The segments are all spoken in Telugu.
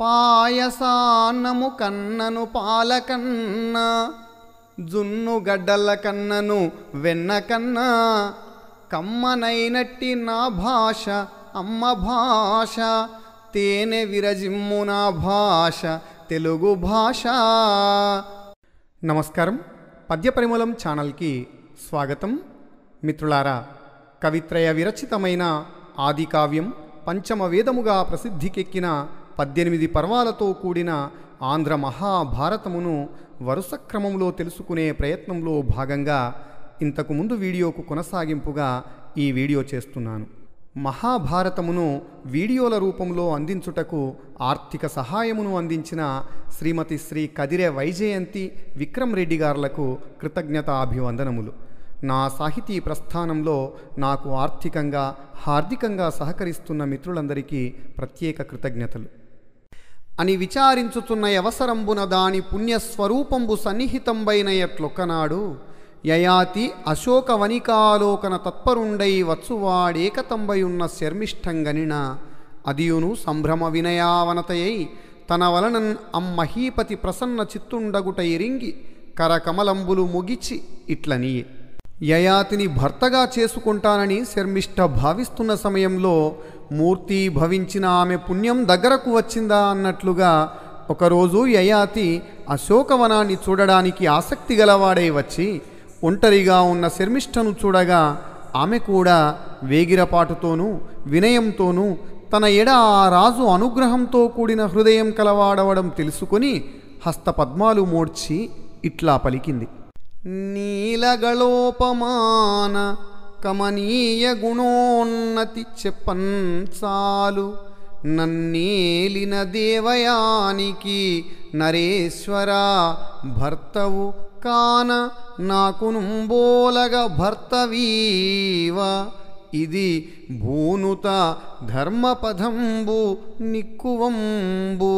పాయసాన్నము కన్నను పాలకన్న జున్ను గడ్డల కన్నను వెన్న కన్నా కమ్మనైనట్టి నా భాష అమ్మ భాష తేనె విరజిమ్ము నా భాష తెలుగు భాష నమస్కారం పద్య పరిమళం ఛానల్కి స్వాగతం మిత్రులారా కవిత్రయ విరచితమైన ఆదికావ్యం పంచమ వేదముగా ప్రసిద్ధికెక్కిన పద్దెనిమిది పర్వాలతో కూడిన ఆంధ్ర మహాభారతమును వరుస క్రమంలో తెలుసుకునే ప్రయత్నంలో భాగంగా ఇంతకుముందు వీడియోకు కొనసాగింపుగా ఈ వీడియో చేస్తున్నాను మహాభారతమును వీడియోల రూపంలో అందించుటకు ఆర్థిక సహాయమును అందించిన శ్రీమతి శ్రీ కదిరే వైజయంతి విక్రమ్ రెడ్డి గారులకు కృతజ్ఞత అభివందనములు నా సాహితీ ప్రస్థానంలో నాకు ఆర్థికంగా హార్దికంగా సహకరిస్తున్న మిత్రులందరికీ ప్రత్యేక కృతజ్ఞతలు అని విచారించుతున్న అవసరంబున దాని పుణ్యస్వరూపంబు సన్నిహితంబైన ఎట్లొక్కనాడు యయాతి అశోకవనికాలోకన తత్పరుండై వచ్చువాడేకతంబై శర్మిష్టంగనిన అదియును సంభ్రమ వినయావనతయై తన వలనన్ అమ్మహీపతి ప్రసన్న చిత్తుండగుట ఇరింగి కరకమలంబులు ముగిచి ఇట్లనియే యయాతిని భర్తగా చేసుకుంటానని శర్మిష్ట భావిస్తున్న సమయంలో మూర్తి భవించిన ఆమె పుణ్యం దగ్గరకు వచ్చిందా అన్నట్లుగా ఒకరోజు యయాతి అశోకవనాన్ని చూడడానికి ఆసక్తి గలవాడై వచ్చి ఒంటరిగా ఉన్న శర్మిష్టను చూడగా ఆమె కూడా వేగిరపాటుతోనూ వినయంతోనూ తన ఎడ ఆ రాజు అనుగ్రహంతో కూడిన హృదయం కలవాడవడం తెలుసుకుని హస్తపద్మాలు మోడ్చి ఇట్లా పలికింది నీలగళోపమాన కమనీయ గుణోన్నతి చెప్పన్ చాలు నన్నేలిన దేవయానికి నరేశ్వరా భర్తవు కాన నాకునుంబోలగ భర్తవీవ ఇది భూనుత ధర్మపథంబు నిక్కువంబు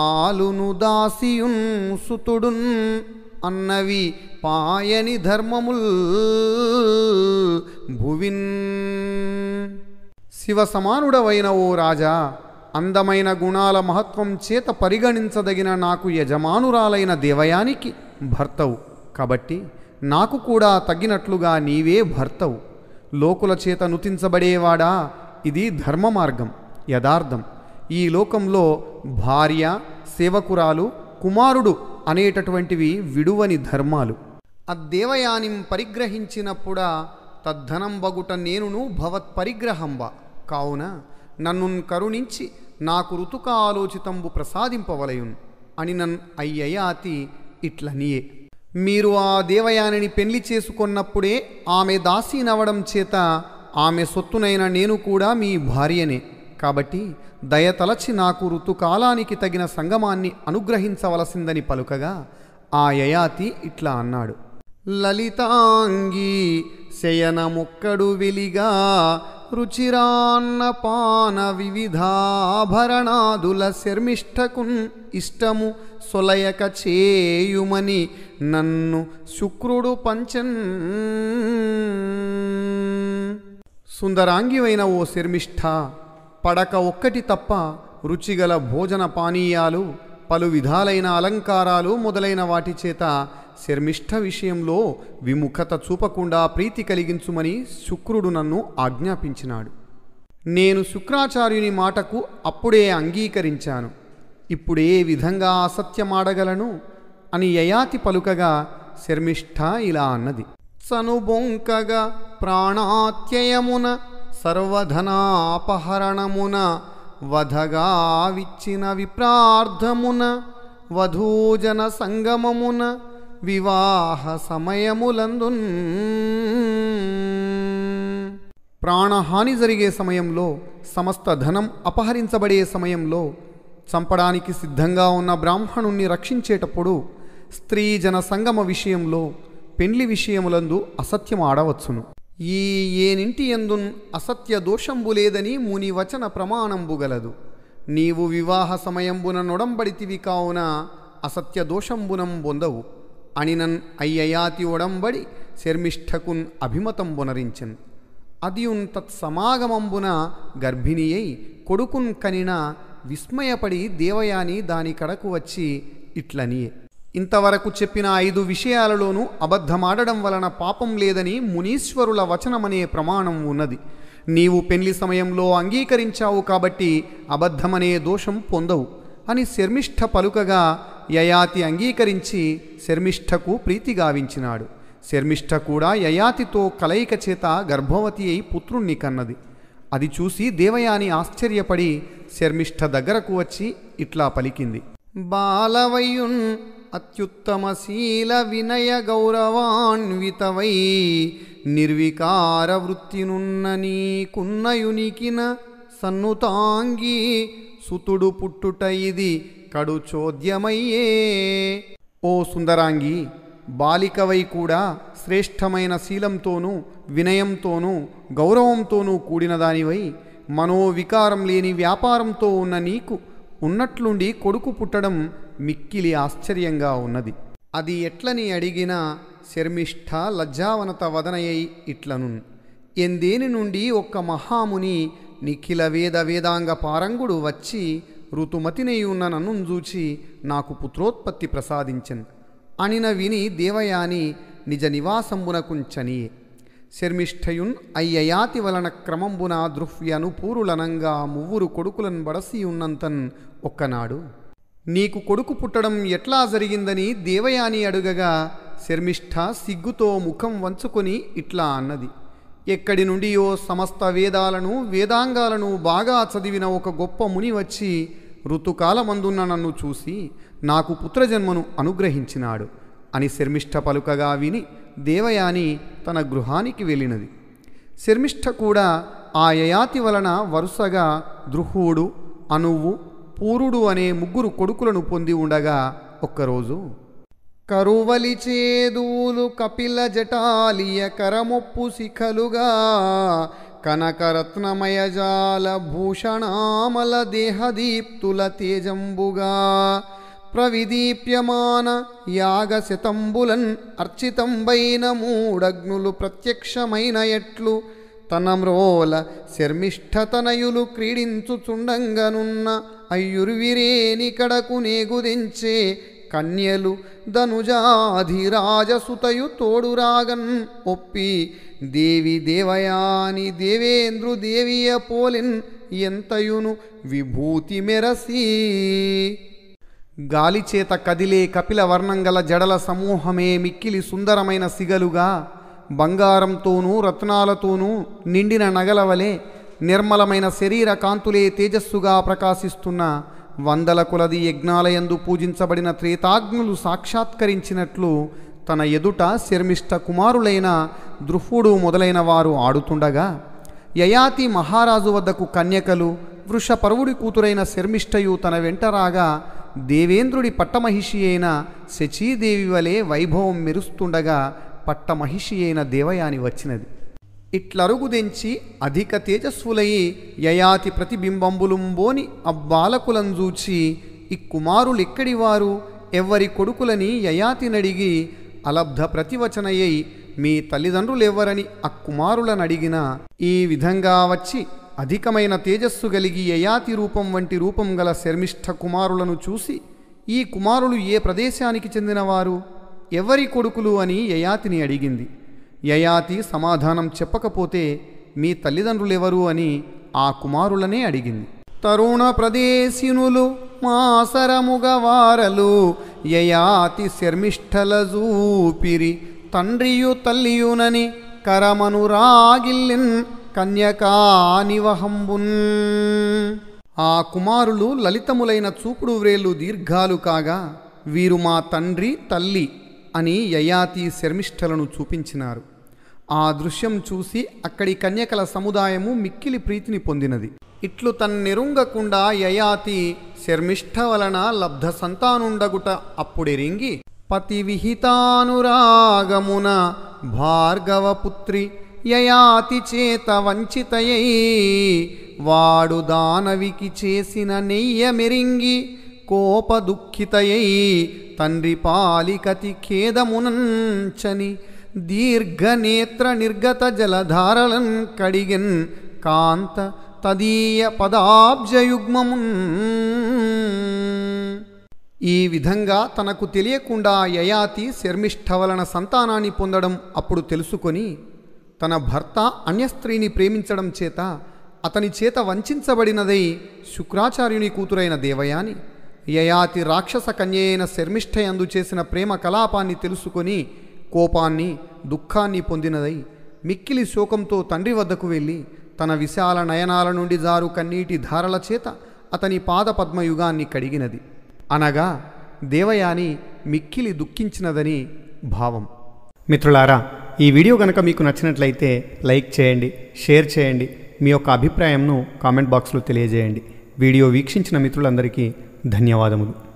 ఆలును దాసియున్ సుతుడున్ అన్నవి పాయని ధర్మముల్ భువిన్ శివ సమానుడవైన ఓ రాజా అందమైన గుణాల మహత్వం చేత పరిగణించదగిన నాకు యజమానురాలైన దేవయానికి భర్తవు కాబట్టి నాకు కూడా తగినట్లుగా నీవే భర్తవు లోకుల చేత నుతించబడేవాడా ఇది ధర్మ మార్గం యథార్థం ఈ లోకంలో భార్య సేవకురాలు కుమారుడు అనేటటువంటివి విడువని ధర్మాలు అద్దేవయానిం పరిగ్రహించినప్పుడా తద్ధనం బగుట నేనును భవత్ పరిగ్రహంబ కావున నన్ను కరుణించి నాకు ఋతుక ఆలోచితంబు ప్రసాదింపవలయున్ అని నన్ అయ్యయాతి ఇట్లనియే మీరు ఆ దేవయానిని పెళ్లి చేసుకున్నప్పుడే ఆమె దాసీనవడం చేత ఆమె సొత్తునైన నేను కూడా మీ భార్యనే కాబట్టి దయతలచి నాకు ఋతుకాలానికి తగిన సంగమాన్ని అనుగ్రహించవలసిందని పలుకగా ఆ యయాతి ఇట్లా అన్నాడు లలితాంగి శయనముక్కడు విలిగా రుచిరాన్న పాన వివిధాభరణాదుల శర్మిష్టకున్ ఇష్టము సొలయక చేయుమని నన్ను శుక్రుడు పంచన్ సుందరాంగివైన ఓ శర్మిష్ఠ పడక ఒక్కటి తప్ప రుచిగల భోజన పానీయాలు పలు విధాలైన అలంకారాలు మొదలైన వాటి చేత శర్మిష్ఠ విషయంలో విముఖత చూపకుండా ప్రీతి కలిగించుమని శుక్రుడు నన్ను ఆజ్ఞాపించినాడు నేను శుక్రాచార్యుని మాటకు అప్పుడే అంగీకరించాను ఇప్పుడే విధంగా అసత్యమాడగలను అని యయాతి పలుకగా శర్మిష్ఠ ఇలా అన్నది చనుబొంకగా ప్రాణాత్యయమున సర్వధనాపహరణమున వధగా విచ్చిన విప్రార్థమున వధూజన సంగమమున వివాహ సమయములందున్ ప్రాణహాని జరిగే సమయంలో సమస్త ధనం అపహరించబడే సమయంలో చంపడానికి సిద్ధంగా ఉన్న బ్రాహ్మణుణ్ణి రక్షించేటప్పుడు స్త్రీ జన సంగమ విషయంలో పెండ్లి విషయములందు అసత్యం ఆడవచ్చును ఈ ఏనింటి ఎందున్ అసత్య దోషంబు లేదని మునివచన ప్రమాణంబు గలదు నీవు వివాహ సమయంబున నొడంబడితివి కావున అసత్య దోషంబునం పొందవు అణినన్ అయ్యయాతి ఒడంబడి శర్మిష్ఠకున్ అభిమతం బునరించన్ అదియున్ తత్సమాగమంబున గర్భిణియై కొడుకున్ కనిన విస్మయపడి దేవయాని దాని కడకు వచ్చి ఇట్లనియే ఇంతవరకు చెప్పిన ఐదు విషయాలలోనూ అబద్ధమాడడం వలన పాపం లేదని మునీశ్వరుల వచనమనే ప్రమాణం ఉన్నది నీవు పెళ్లి సమయంలో అంగీకరించావు కాబట్టి అబద్ధమనే దోషం పొందవు అని శర్మిష్ఠ పలుకగా యయాతి అంగీకరించి శర్మిష్ఠకు ప్రీతి గావించినాడు శర్మిష్ఠ కూడా యయాతితో కలయిక చేత గర్భవతి అయి పుత్రుణ్ణి కన్నది అది చూసి దేవయాని ఆశ్చర్యపడి శర్మిష్ఠ దగ్గరకు వచ్చి ఇట్లా పలికింది బాలవయ్యున్ వినయ గౌరవాన్వితవై నిర్వికార వృత్తినున్న నీకున్నయునికిన సన్నుతాంగి సుతుడు పుట్టుట ఇది కడు చోద్యమయ్యే ఓ సుందరాంగి బాలికవై కూడా శ్రేష్టమైన శీలంతోనూ వినయంతోనూ గౌరవంతోనూ కూడిన దానివై మనోవికారం లేని వ్యాపారంతో ఉన్న నీకు ఉన్నట్లుండి కొడుకు పుట్టడం మిక్కిలి ఆశ్చర్యంగా ఉన్నది అది ఎట్లని అడిగినా శర్మిష్ఠ లజ్జావనత వదనయ్యి ఇట్లను ఎందేని నుండి ఒక్క మహాముని నిఖిల వేద వేదాంగ పారంగుడు వచ్చి ఋతుమతినయున్న నన్ను చూచి నాకు పుత్రోత్పత్తి ప్రసాదించెన్ అనిన విని దేవయాని నిజ నివాసంబునకుంచనియే శర్మిష్ఠయున్ అయ్యయాతి వలన క్రమంబున దృహ్వ్యను పూరులనంగా మువ్వురు కొడుకులను బడసి ఉన్నంతన్ ఒక్కనాడు నీకు కొడుకు పుట్టడం ఎట్లా జరిగిందని దేవయాని అడుగగా శర్మిష్ఠ సిగ్గుతో ముఖం వంచుకొని ఇట్లా అన్నది ఎక్కడి నుండియో సమస్త వేదాలను వేదాంగాలను బాగా చదివిన ఒక గొప్ప ముని వచ్చి ఋతుకాలమందున్న నన్ను చూసి నాకు పుత్రజన్మను అనుగ్రహించినాడు అని శర్మిష్ట పలుకగా విని దేవయాని తన గృహానికి వెళ్ళినది శర్మిష్ఠ కూడా ఆ యయాతి వలన వరుసగా ద్రుహుడు అనువు పూరుడు అనే ముగ్గురు కొడుకులను పొంది ఉండగా ఒక్కరోజు కరువలి చేదూలు కపిల జటాలియ కరముప్పు శిఖలుగా కనకరత్నమయజాల భూషణామల దేహదీప్తుల తేజంబుగా ప్రవిదీప్యమాన యాగశతంబులన్ అర్చితంబైన మూడగ్నులు ప్రత్యక్షమైన ఎట్లు తనమ్రోల శర్మిష్ఠతనయులు క్రీడించుచుండంగనున్న అయ్యుర్విరేని కడకు నేగుదించే కన్యలు ధనుజాధిరాజసుతయు తోడురాగన్ ఒప్పి దేవి దేవయాని దేవేంద్రు దేవియ పోలిన్ ఎంతయును విభూతి మెరసి గాలిచేత కదిలే కపిల వర్ణంగల జడల సమూహమే మిక్కిలి సుందరమైన సిగలుగా బంగారంతోనూ రత్నాలతోనూ నిండిన నగల వలె నిర్మలమైన శరీర కాంతులే తేజస్సుగా ప్రకాశిస్తున్న వందల కులది యజ్ఞాలయందు పూజించబడిన త్రేతాగ్నులు సాక్షాత్కరించినట్లు తన ఎదుట శర్మిష్ట కుమారులైన ద్రుఫుడు మొదలైన వారు ఆడుతుండగా యయాతి మహారాజు వద్దకు కన్యకలు వృషపరువుడి కూతురైన శర్మిష్టయు తన వెంట రాగా దేవేంద్రుడి పట్టమహిషి అయిన శచీదేవి వలె వైభవం మెరుస్తుండగా పట్టమహిషి అయిన దేవయాని వచ్చినది ఇట్లరుగుదెంచి అధిక తేజస్సులయి యయాతి ప్రతిబింబంబులుంబోని అబ్బాలకులంజూచి ఈ కుమారులిక్కడి ఎవ్వరి కొడుకులని యయాతినడిగి అలబ్ధ ప్రతివచనయ్యై మీ తల్లిదండ్రులెవ్వరని ఆ కుమారులనడిగిన ఈ విధంగా వచ్చి అధికమైన తేజస్సు కలిగి యయాతి రూపం వంటి రూపం గల శర్మిష్ఠ కుమారులను చూసి ఈ కుమారులు ఏ ప్రదేశానికి చెందినవారు ఎవరి కొడుకులు అని యయాతిని అడిగింది యయాతి సమాధానం చెప్పకపోతే మీ తల్లిదండ్రులెవరు అని ఆ కుమారులనే అడిగింది తరుణ ప్రదేశినులు మాసరముగవారలు యయాతి శర్మిష్ఠల జూపిరి తండ్రియు తల్లియునని కరమను రాగిల్లిన్ కన్యకానివహంబున్ ఆ కుమారులు లలితములైన చూపుడు వ్రేలు దీర్ఘాలు కాగా వీరు మా తండ్రి తల్లి అని యయాతి శర్మిష్ఠలను చూపించినారు ఆ దృశ్యం చూసి అక్కడి కన్యకల సముదాయము మిక్కిలి ప్రీతిని పొందినది ఇట్లు తన్నెరుంగకుండా యయాతి శర్మిష్ఠ వలన లబ్ధ సంతానుండగుట అప్పుడెరింగి పతి విహితానురాగమున భార్గవపుత్రి యయాతి చేత వంచితయై వాడు దానవికి చేసిన నెయ్య మెరింగి కోపదుఃఖితయై తండ్రి పాలికతి ఖేదమునంచని దీర్ఘనేత్ర నిర్గత జలధారలన్ కడిగన్ కాంత తదీయ పదాబ్జయుగ్మమున్ ఈ విధంగా తనకు తెలియకుండా యయాతి శర్మిష్ఠవలన సంతానాన్ని పొందడం అప్పుడు తెలుసుకొని తన భర్త అన్యస్త్రీని ప్రేమించడం చేత అతని చేత వంచబడినదై శుక్రాచార్యుని కూతురైన దేవయాని యయాతి రాక్షస కన్యైన శర్మిష్ఠయందు చేసిన ప్రేమ కలాపాన్ని తెలుసుకొని కోపాన్ని దుఃఖాన్ని పొందినదై మిక్కిలి శోకంతో తండ్రి వద్దకు వెళ్ళి తన విశాల నయనాల నుండి జారు కన్నీటి ధారల చేత అతని పాదపద్మయుగాన్ని కడిగినది అనగా దేవయాని మిక్కిలి దుఃఖించినదని భావం మిత్రులారా ఈ వీడియో కనుక మీకు నచ్చినట్లయితే లైక్ చేయండి షేర్ చేయండి మీ యొక్క అభిప్రాయంను కామెంట్ బాక్స్లో తెలియజేయండి వీడియో వీక్షించిన మిత్రులందరికీ ಧನ್ಯವಾದಗಳು